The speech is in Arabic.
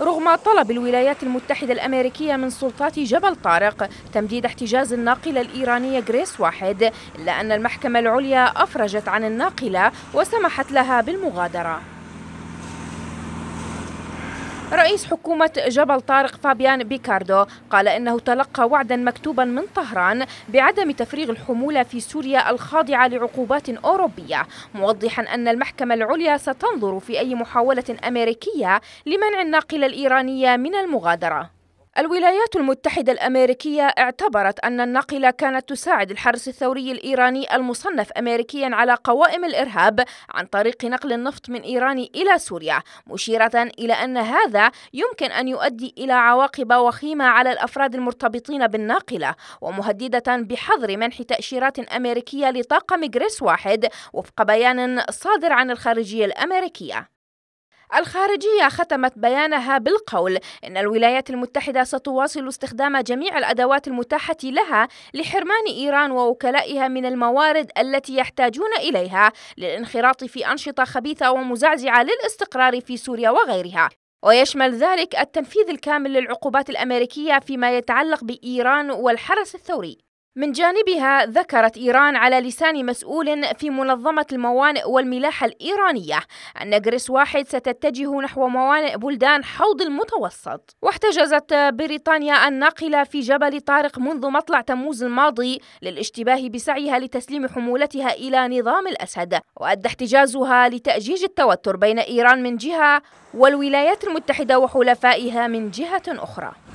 رغم طلب الولايات المتحدة الأمريكية من سلطات جبل طارق تمديد احتجاز الناقلة الإيرانية غريس واحد إلا أن المحكمة العليا أفرجت عن الناقلة وسمحت لها بالمغادرة رئيس حكومة جبل طارق فابيان بيكاردو قال إنه تلقى وعدا مكتوبا من طهران بعدم تفريغ الحمولة في سوريا الخاضعة لعقوبات أوروبية موضحا أن المحكمة العليا ستنظر في أي محاولة أمريكية لمنع الناقلة الإيرانية من المغادرة الولايات المتحدة الأمريكية اعتبرت أن النقلة كانت تساعد الحرس الثوري الإيراني المصنف أمريكيا على قوائم الإرهاب عن طريق نقل النفط من إيران إلى سوريا مشيرة إلى أن هذا يمكن أن يؤدي إلى عواقب وخيمة على الأفراد المرتبطين بالناقلة ومهددة بحظر منح تأشيرات أمريكية لطاقم جريس واحد وفق بيان صادر عن الخارجية الأمريكية الخارجية ختمت بيانها بالقول إن الولايات المتحدة ستواصل استخدام جميع الأدوات المتاحة لها لحرمان إيران ووكلائها من الموارد التي يحتاجون إليها للانخراط في أنشطة خبيثة ومزعزعة للاستقرار في سوريا وغيرها ويشمل ذلك التنفيذ الكامل للعقوبات الأمريكية فيما يتعلق بإيران والحرس الثوري من جانبها ذكرت إيران على لسان مسؤول في منظمة الموانئ والملاحة الإيرانية أن غريس واحد ستتجه نحو موانئ بلدان حوض المتوسط واحتجزت بريطانيا الناقلة في جبل طارق منذ مطلع تموز الماضي للاشتباه بسعيها لتسليم حمولتها إلى نظام الأسد وأدى احتجازها لتأجيج التوتر بين إيران من جهة والولايات المتحدة وحلفائها من جهة أخرى